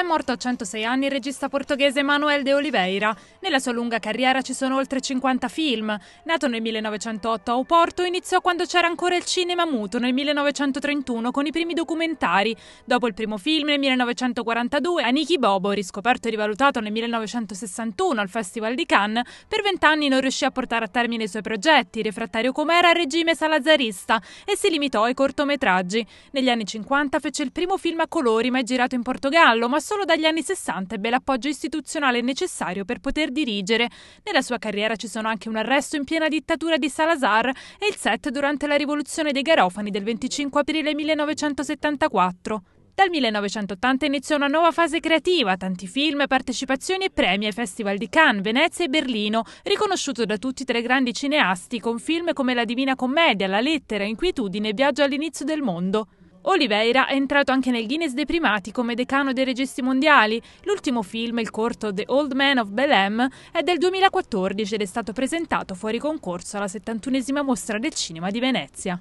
È morto a 106 anni il regista portoghese Manuel de Oliveira. Nella sua lunga carriera ci sono oltre 50 film. Nato nel 1908 a Oporto, iniziò quando c'era ancora il cinema muto nel 1931 con i primi documentari. Dopo il primo film nel 1942, Aniki Bobo, riscoperto e rivalutato nel 1961 al Festival di Cannes, per vent'anni non riuscì a portare a termine i suoi progetti, refrattario com'era al regime salazarista, e si limitò ai cortometraggi. Negli anni 50 fece il primo film a colori mai girato in Portogallo, ma solo dagli anni 60 ebbe l'appoggio istituzionale necessario per poter dirigere. Nella sua carriera ci sono anche un arresto in piena dittatura di Salazar e il set durante la rivoluzione dei Garofani del 25 aprile 1974. Dal 1980 iniziò una nuova fase creativa, tanti film, partecipazioni e premi ai festival di Cannes, Venezia e Berlino, riconosciuto da tutti tre grandi cineasti con film come La Divina Commedia, La Lettera, Inquietudine e Viaggio all'inizio del mondo. Oliveira è entrato anche nel Guinness dei primati come decano dei registi mondiali. L'ultimo film, il corto The Old Man of Belém, è del 2014 ed è stato presentato fuori concorso alla 71esima mostra del cinema di Venezia.